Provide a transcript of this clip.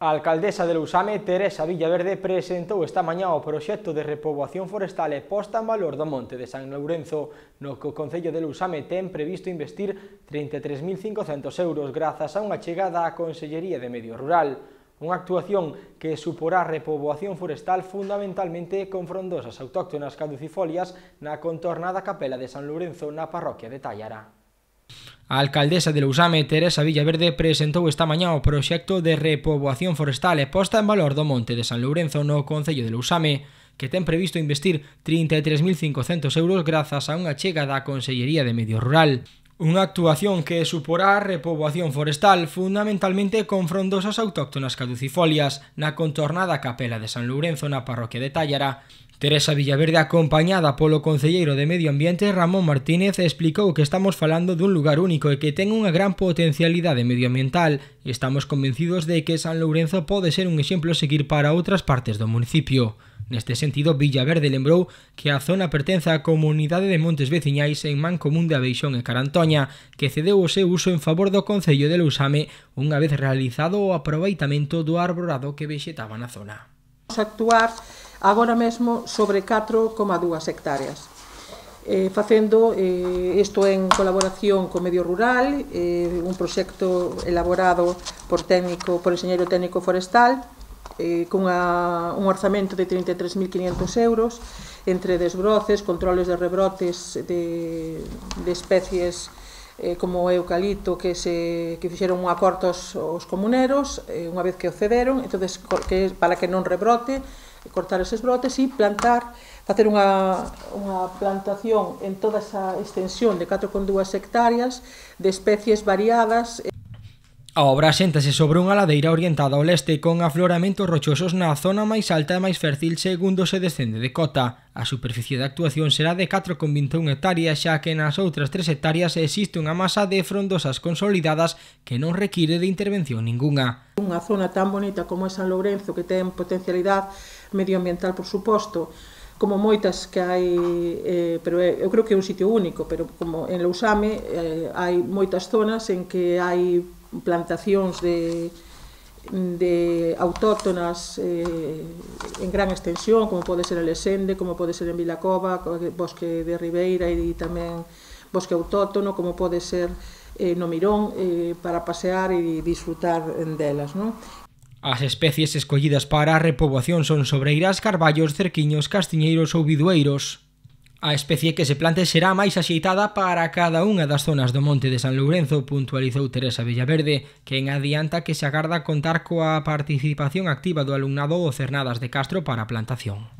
A alcaldesa de Lousame, Teresa Villaverde, presentou esta mañá o proxecto de repoboación forestal e posta en valor do Monte de San Lourenzo, no que o Concello de Lousame ten previsto investir 33.500 euros grazas a unha chegada á Consellería de Medio Rural. Unha actuación que suporá repoboación forestal fundamentalmente con frondosas autóctonas caducifolias na contorna da capela de San Lourenzo na parroquia de Tallara. A alcaldesa de Lousame, Teresa Villaverde, presentou esta mañá o proxecto de repoboación forestal e posta en valor do monte de San Lourenzo no Concello de Lousame, que ten previsto investir 33.500 euros grazas a unha chega da Consellería de Medio Rural. Unha actuación que suporá a repoboación forestal fundamentalmente con frondosas autóctonas caducifolias na contornada capela de San Lourenzo na parroquia de Tallara. Teresa Villaverde, acompañada polo Concelleiro de Medio Ambiente Ramón Martínez, explicou que estamos falando dun lugar único e que ten unha gran potencialidade medioambiental estamos convencidos de que San Lourenzo pode ser un exemplo a seguir para outras partes do municipio. Neste sentido, Villaverde lembrou que a zona pertence á comunidade de Montes Veciñais en Mancomún de Abeixón e Carantoña, que cedeu o seu uso en favor do Concello de Lousame unha vez realizado o aproveitamento do arborado que vexetaba na zona. Vamos a actuar agora mesmo sobre 4,2 hectáreas eh, facendo eh, isto en colaboración co Medio Rural, eh, un proxecto elaborado por técnico por enxeñeiro técnico forestal eh, cunha, un orzamento de 33.500 euros entre desbroces, controles de rebrotes de, de especies eh, como o eucalipto que se que fixeron unha corta aos, aos comuneros eh, unha vez que o cederon entonces, que, para que non rebrote cortar eses brotes e plantar facer unha, unha plantación en toda esa extensión de 4,2 hectáreas de especies variadas A obra xéntase sobre unha ladeira orientada ao leste con afloramentos rochosos na zona máis alta e máis fértil segundo se descende de cota. A superficie de actuación será de 4,21 hectáreas xa que nas outras 3 hectáreas existe unha masa de frondosas consolidadas que non require de intervención ningunha. Unha zona tan bonita como é San Lourenzo que ten potencialidade medioambiental, por suposto, como moitas que hai, eh, pero eu creo que é un sitio único, pero como en Lousame eh, hai moitas zonas en que hai plantacións de, de autóctonas eh, en gran extensión, como pode ser el Lesende, como pode ser en Vilacova, Bosque de Ribeira e tamén Bosque Autóctono, como pode ser eh, no Mirón, eh, para pasear e disfrutar delas. Non? As especies escollidas para a repoboación son sobreiras, carballos, cerquiños, castiñeiros ou bidueiros. A especie que se plante será máis axeitada para cada unha das zonas do Monte de San Lourenzo, puntualizou Teresa Villaverde, quen adianta que se agarda contar coa participación activa do alumnado o Cernadas de Castro para a plantación.